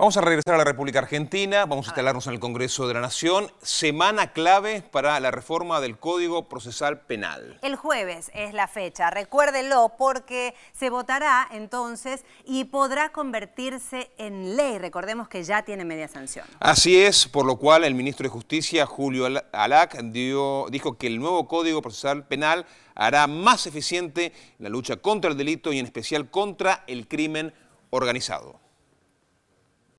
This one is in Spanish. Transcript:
Vamos a regresar a la República Argentina, vamos a instalarnos en el Congreso de la Nación. Semana clave para la reforma del Código Procesal Penal. El jueves es la fecha, recuérdelo, porque se votará entonces y podrá convertirse en ley. Recordemos que ya tiene media sanción. Así es, por lo cual el ministro de Justicia, Julio Alac, dijo que el nuevo Código Procesal Penal hará más eficiente la lucha contra el delito y en especial contra el crimen organizado.